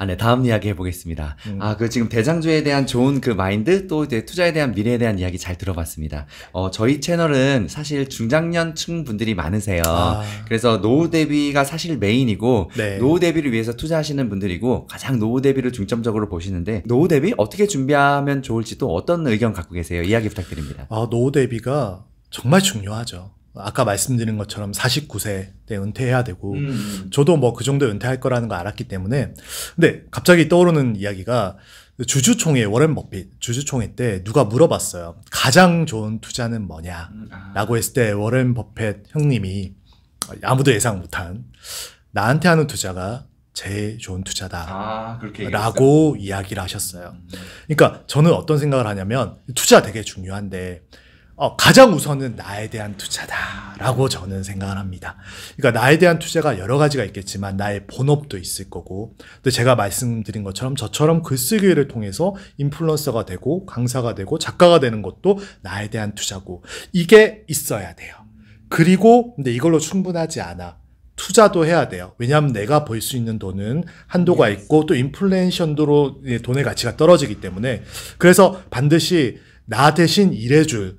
아, 네, 다음 이야기 해보겠습니다. 음. 아, 그 지금 대장주에 대한 좋은 그 마인드, 또 이제 투자에 대한 미래에 대한 이야기 잘 들어봤습니다. 어, 저희 채널은 사실 중장년층 분들이 많으세요. 아. 그래서 노후 대비가 사실 메인이고, 네. 노후 대비를 위해서 투자하시는 분들이고, 가장 노후 대비를 중점적으로 보시는데, 노후 대비 어떻게 준비하면 좋을지 또 어떤 의견 갖고 계세요? 이야기 부탁드립니다. 아, 노후 대비가 정말 중요하죠. 아까 말씀드린 것처럼 49세 때 은퇴해야 되고 음. 음. 저도 뭐 그 정도 은퇴할 거라는 거 알았기 때문에 근데 갑자기 떠오르는 이야기가 주주총회 워렌 버핏 주주총회 때 누가 물어봤어요 가장 좋은 투자는 뭐냐라고 음, 아. 했을 때 워렌 버핏 형님이 아무도 예상 못한 나한테 하는 투자가 제일 좋은 투자다라고 아, 이야기를 하셨어요. 음. 그러니까 저는 어떤 생각을 하냐면 투자 되게 중요한데 어, 가장 우선은 나에 대한 투자다라고 저는 생각을 합니다. 그러니까 나에 대한 투자가 여러 가지가 있겠지만 나의 본업도 있을 거고, 또 제가 말씀드린 것처럼 저처럼 글쓰기를 통해서 인플루언서가 되고 강사가 되고 작가가 되는 것도 나에 대한 투자고 이게 있어야 돼요. 그리고 근데 이걸로 충분하지 않아. 투자도 해야 돼요. 왜냐하면 내가 벌 수 있는 돈은 한도가 있고 또 인플레이션도로 돈의 가치가 떨어지기 때문에 그래서 반드시 나 대신 일해줄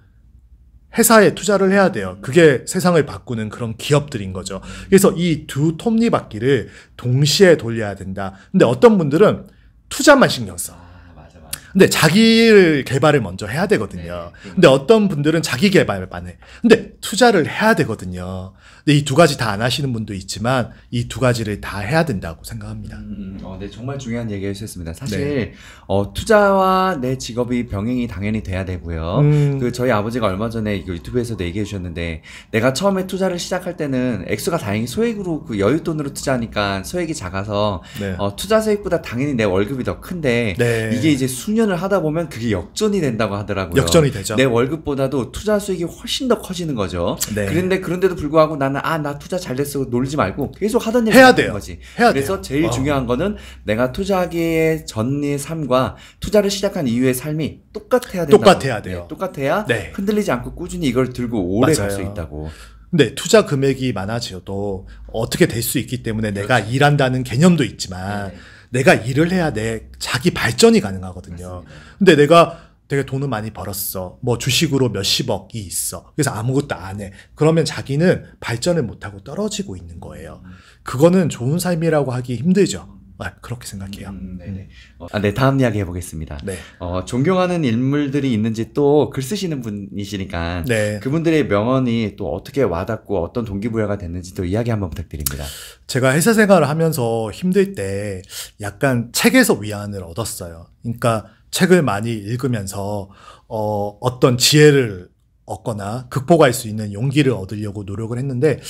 회사에 투자를 해야 돼요. 그게 세상을 바꾸는 그런 기업들인 거죠. 그래서 이 두 톱니바퀴를 동시에 돌려야 된다. 근데 어떤 분들은 투자만 신경 써. 아, 근데 자기를 개발을 먼저 해야 되거든요. 네, 네. 근데 어떤 분들은 자기 개발만 해. 근데 투자를 해야 되거든요. 근데 이 두 가지 다 안 하시는 분도 있지만 이 두 가지를 다 해야 된다고 생각합니다. 음, 음, 음, 어, 네, 정말 중요한 얘기 해주셨습니다. 사실 네. 어, 투자와 내 직업이 병행이 당연히 돼야 되고요. 음. 그 저희 아버지가 얼마 전에 유튜브에서도 얘기해 주셨는데 내가 처음에 투자를 시작할 때는 액수가 다행히 소액으로 그 여윳돈으로 투자하니까 소액이 작아서 네. 어, 투자 수익보다 당연히 내 월급이 더 큰데 네. 이게 이제 수년을 하다 보면 그게 역전이 된다고 하더라고요. 역전이 되죠. 내 월급보다도 투자 수익이 훨씬 더 커지는 거죠. 네. 그런데 그런데도 불구하고 난 나는 아나 투자 잘 됐어 놀지 말고 계속 하던 일 해야 돼요. 거지. 해야 그래서 돼요. 제일 와. 어. 중요한 거는 내가 투자하기의 전의 삶과 투자를 시작한 이후의 삶이 똑같아야 된다. 똑같아야 돼요. 네, 똑같아야 네. 흔들리지 않고 꾸준히 이걸 들고 오래 갈 수 있다고. 네, 투자 금액이 많아져도 어떻게 될 수 있기 때문에 그렇죠. 내가 일한다는 개념도 있지만 네. 내가 일을 해야 내 자기 발전이 가능하거든요. 맞습니다. 근데 내가 되게 돈을 많이 벌었어. 뭐 주식으로 몇십억이 있어. 그래서 아무것도 안 해. 그러면 자기는 발전을 못하고 떨어지고 있는 거예요. 음. 그거는 좋은 삶이라고 하기 힘들죠. 아, 그렇게 생각해요. 음, 음 네네. 음. 어, 아, 네, 다음 이야기 해보겠습니다. 네. 어, 존경하는 인물들이 있는지 또 글 쓰시는 분이시니까 네. 그분들의 명언이 또 어떻게 와닿고 어떤 동기부여가 됐는지 또 이야기 한번 부탁드립니다. 제가 회사 생활을 하면서 힘들 때 약간 책에서 위안을 얻었어요. 그러니까 책을 많이 읽으면서 어, 어떤 지혜를 얻거나 극복할 수 있는 용기를 얻으려고 노력을 했는데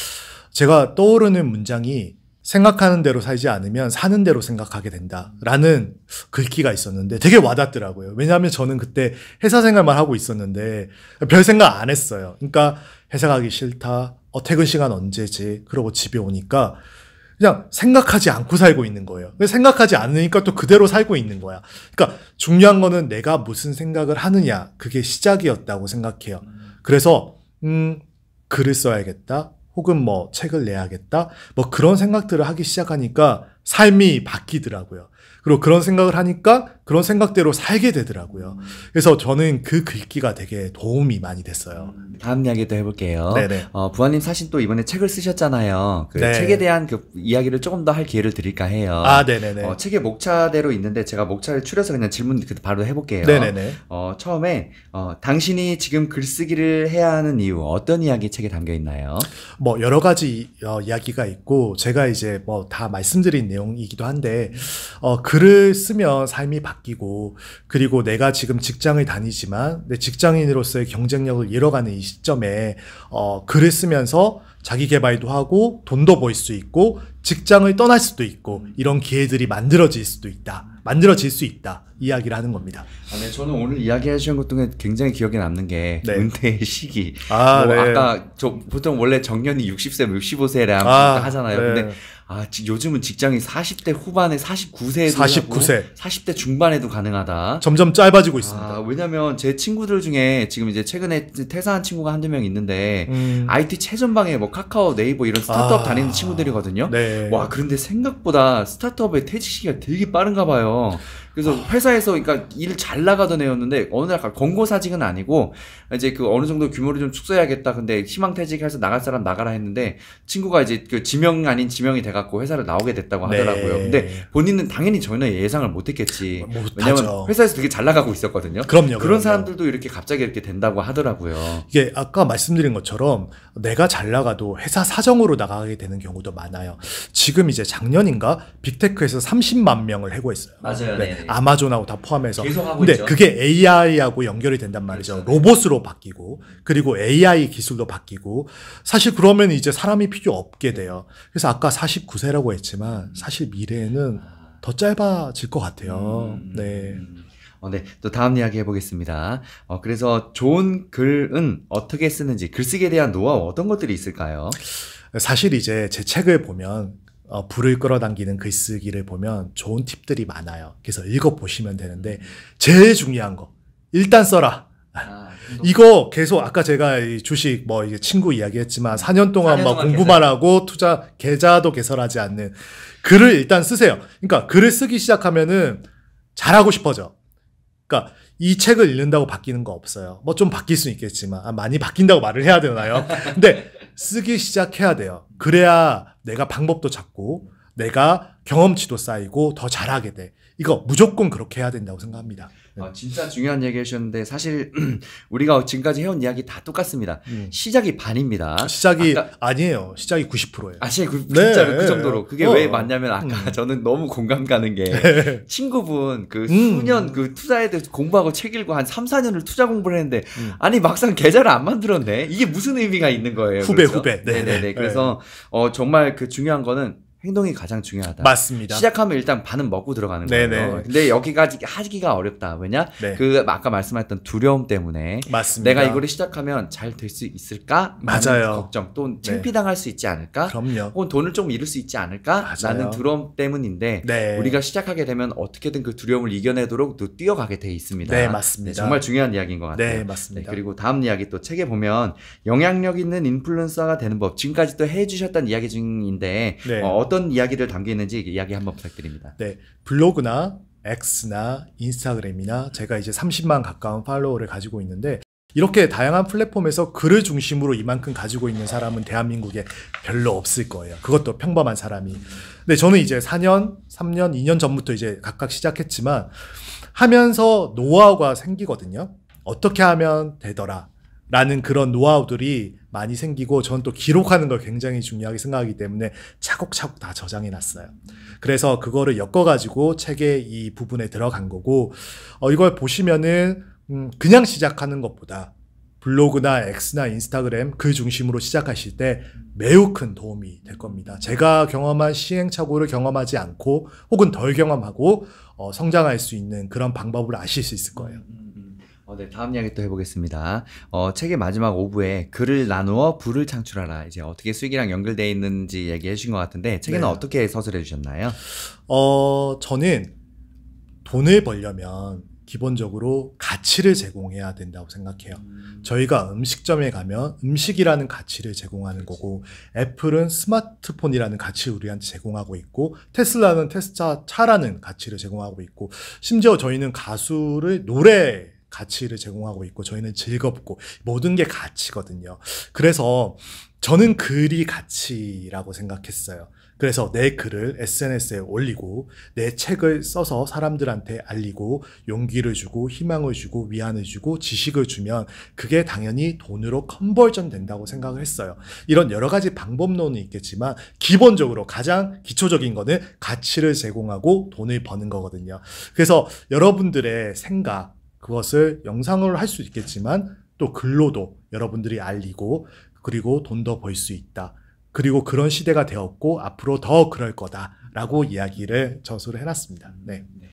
제가 떠오르는 문장이 생각하는 대로 살지 않으면 사는 대로 생각하게 된다라는 글귀가 있었는데 되게 와닿더라고요. 왜냐하면 저는 그때 회사 생활만 하고 있었는데 별 생각 안 했어요. 그러니까 회사 가기 싫다. 어, 퇴근 시간 언제지? 그러고 집에 오니까 그냥 생각하지 않고 살고 있는 거예요. 생각하지 않으니까 또 그대로 살고 있는 거야. 그러니까 중요한 거는 내가 무슨 생각을 하느냐. 그게 시작이었다고 생각해요. 그래서, 음, 글을 써야겠다. 혹은 뭐 책을 내야겠다. 뭐 그런 생각들을 하기 시작하니까 삶이 바뀌더라고요. 그리고 그런 생각을 하니까 그런 생각대로 살게 되더라고요. 그래서 저는 그 글귀가 되게 도움이 많이 됐어요. 다음 이야기도 해볼게요. 네네. 어, 부하님 사실또 이번에 책을 쓰셨잖아요. 그 네. 책에 대한 그 이야기를 조금 더 할 기회를 드릴까 해요. 아, 네네네. 어, 책에 목차대로 있는데 제가 목차를 추려서 그냥 질문 그 바로 해볼게요. 네네네. 어, 처음에 어, 당신이 지금 글쓰기를 해야 하는 이유 어떤 이야기 책에 담겨 있나요? 뭐 여러 가지 어, 이야기가 있고 제가 이제 뭐 다 말씀드린 내용이기도 한데 어, 글을 쓰면 삶이 바뀌 바뀌고 그리고 내가 지금 직장을 다니지만 내 직장인으로서의 경쟁력을 잃어가는 이 시점에 어, 글을 쓰면서 자기 개발도 하고 돈도 벌 수 있고 직장을 떠날 수도 있고 이런 기회들이 만들어질 수도 있다. 만들어질 수 있다 이야기를 하는 겁니다. 아, 네, 저는 오늘 이야기해 신것 중에 굉장히 기억에 남는 게 네. 은퇴 시기. 아, 뭐 네. 아까 저 보통 원래 정년이 60세, 65세랑 아, 하잖아요. 네. 근데 아, 지, 요즘은 직장이 40대 후반에 49세에도 49세. 40대 중반에도 가능하다. 점점 짧아지고 있습니다. 아, 왜냐면 제 친구들 중에 지금 이제 최근에 퇴사한 친구가 한두 명 있는데 음. IT 최전방에 뭐 카카오, 네이버 이런 스타트업 아. 다니는 친구들이거든요. 네. 와, 그런데 생각보다 스타트업의 퇴직 시기가 되게 빠른가 봐요. 그래서 회사에서 그러니까 일 잘 나가던 애였는데 어느 날 권고사직은 아니고 이제 그 어느 정도 규모를 좀 축소해야겠다. 근데 희망퇴직해서 나갈 사람 나가라 했는데 친구가 이제 그 지명 아닌 지명이 돼갖고 회사를 나오게 됐다고 네. 하더라고요. 네. 근데 본인은 당연히 전혀 예상을 못했겠지. 뭐, 뭐 왜냐면 하 회사에서 되게 잘 나가고 있었거든요. 그럼요. 그런 그럼요. 사람들도 이렇게 갑자기 이렇게 된다고 하더라고요. 이게 아까 말씀드린 것처럼 내가 잘 나가도 회사 사정으로 나가게 되는 경우도 많아요. 지금 이제 작년인가 빅테크에서 30만 명을 해고했어요. 맞아요. 네. 네, 네. 네. 아마존하고 다 포함해서. 근데 있죠. 그게 AI하고 연결이 된단 말이죠. 그렇죠. 로봇으로 바뀌고 그리고 AI 기술도 바뀌고 사실 그러면 이제 사람이 필요 없게 돼요. 그래서 아까 49세라고 했지만 음. 사실 미래에는 아. 더 짧아질 것 같아요. 음. 네. 어, 네. 또 다음 이야기 해보겠습니다. 어, 그래서 좋은 글은 어떻게 쓰는지, 글쓰기에 대한 노하우 어떤 것들이 있을까요? 사실 이제 제 책을 보면 어, 불을 끌어당기는 글쓰기를 보면 좋은 팁들이 많아요. 그래서 읽어보시면 되는데, 제일 중요한 거. 일단 써라. 아, 이거 계속 아까 제가 주식 뭐 친구 이야기했지만 4년 동안 막 공부만 계산. 하고 투자 계좌도 개설하지 않는 글을 일단 쓰세요. 그러니까 글을 쓰기 시작하면은 잘하고 싶어져. 그러니까 이 책을 읽는다고 바뀌는 거 없어요. 뭐 좀 바뀔 수 있겠지만 아, 많이 바뀐다고 말을 해야 되나요? 근데 쓰기 시작해야 돼요. 그래야 내가 방법도 찾고 내가 경험치도 쌓이고 더 잘하게 돼. 이거 무조건 그렇게 해야 된다고 생각합니다. 아, 네. 아, 진짜 중요한 얘기 하셨는데 사실 우리가 지금까지 해온 이야기 다 똑같습니다. 음. 시작이 반입니다. 아, 시작이 아니에요. 시작이 90%예요. 아, 시작이 9 네. 진짜로 그 정도로. 그게 어. 왜 맞냐면 아까 음. 저는 너무 공감 가는 게 네. 친구분 그 음. 수년 그 투자에 대해서 공부하고 책 읽고 한 3, 4년을 투자 공부를 했는데 음. 아니 막상 계좌를 안 만들었네. 이게 무슨 의미가 있는 거예요. 후배 그렇죠? 후배. 네. 네네네. 네. 그래서 어, 정말 그 중요한 거는 행동이 가장 중요하다. 맞습니다. 시작하면 일단 반은 먹고 들어가는 거예요. 네 근데 여기까지 하기가 어렵다. 왜냐? 네. 그 아까 말씀하셨던 두려움 때문에 맞습니다. 내가 이걸 시작하면 잘 될 수 있을까? 맞아요. 걱정 또는 네. 창피당할 수 있지 않을까? 그럼요. 혹은 돈을 좀 잃을 수 있지 않을까? 맞아요. 라는 두려움 때문인데 네. 우리가 시작하게 되면 어떻게든 그 두려움을 이겨내도록 또 뛰어가게 돼 있습니다. 네, 맞습니다. 네, 정말 중요한 이야기인 것 같아요. 네, 네, 맞습니다. 그리고 다음 이야기 또 책에 보면 영향력 있는 인플루언서가 되는 법 지금까지 또 해주셨던 이야기 중인데 어, 어떤 이야기를 담겨 있는지 이야기 한번 부탁드립니다. 네, 블로그나 X나 인스타그램이나 제가 이제 30만 가까운 팔로워를 가지고 있는데 이렇게 다양한 플랫폼에서 글을 중심으로 이만큼 가지고 있는 사람은 대한민국에 별로 없을 거예요. 그것도 평범한 사람이. 근데 저는 이제 4년, 3년, 2년 전부터 이제 각각 시작했지만 하면서 노하우가 생기거든요. 어떻게 하면 되더라. 라는 그런 노하우들이 많이 생기고 저는 또 기록하는 걸 굉장히 중요하게 생각하기 때문에 차곡차곡 다 저장해 놨어요. 그래서 그거를 엮어가지고 책의 이 부분에 들어간 거고, 어, 이걸 보시면은, 음, 그냥 시작하는 것보다 블로그나 X나 인스타그램 그 중심으로 시작하실 때 매우 큰 도움이 될 겁니다. 제가 경험한 시행착오를 경험하지 않고 혹은 덜 경험하고 어, 성장할 수 있는 그런 방법을 아실 수 있을 거예요. 어, 네, 다음 이야기 또 해보겠습니다. 어, 책의 마지막 5부에 글을 나누어 불을 창출하라. 이제 어떻게 수익이랑 연결되어 있는지 얘기해 주신 것 같은데, 책에는 네. 어떻게 서술해 주셨나요? 어, 저는 돈을 벌려면 기본적으로 가치를 제공해야 된다고 생각해요. 음. 저희가 음식점에 가면 음식이라는 가치를 제공하는 그렇 거고, 애플은 스마트폰이라는 가치를 우리한테 제공하고 있고, 테슬라는 테스차 차라는 가치를 제공하고 있고, 심지어 저희는 가수를 노래, 가치를 제공하고 있고 저희는 즐겁고 모든 게 가치거든요. 그래서 저는 글이 가치라고 생각했어요. 그래서 내 글을 SNS에 올리고 내 책을 써서 사람들한테 알리고 용기를 주고 희망을 주고 위안을 주고 지식을 주면 그게 당연히 돈으로 컨버전 된다고 생각을 했어요. 이런 여러 가지 방법론이 있겠지만 기본적으로 가장 기초적인 거는 가치를 제공하고 돈을 버는 거거든요. 그래서 여러분들의 생각, 그것을 영상으로 할 수 있겠지만 또 글로도 여러분들이 알리고 그리고 돈도벌 수 있다. 그리고 그런 시대가 되었고 앞으로 더 그럴 거다라고 이야기를 전수를 해놨습니다. 네. 네.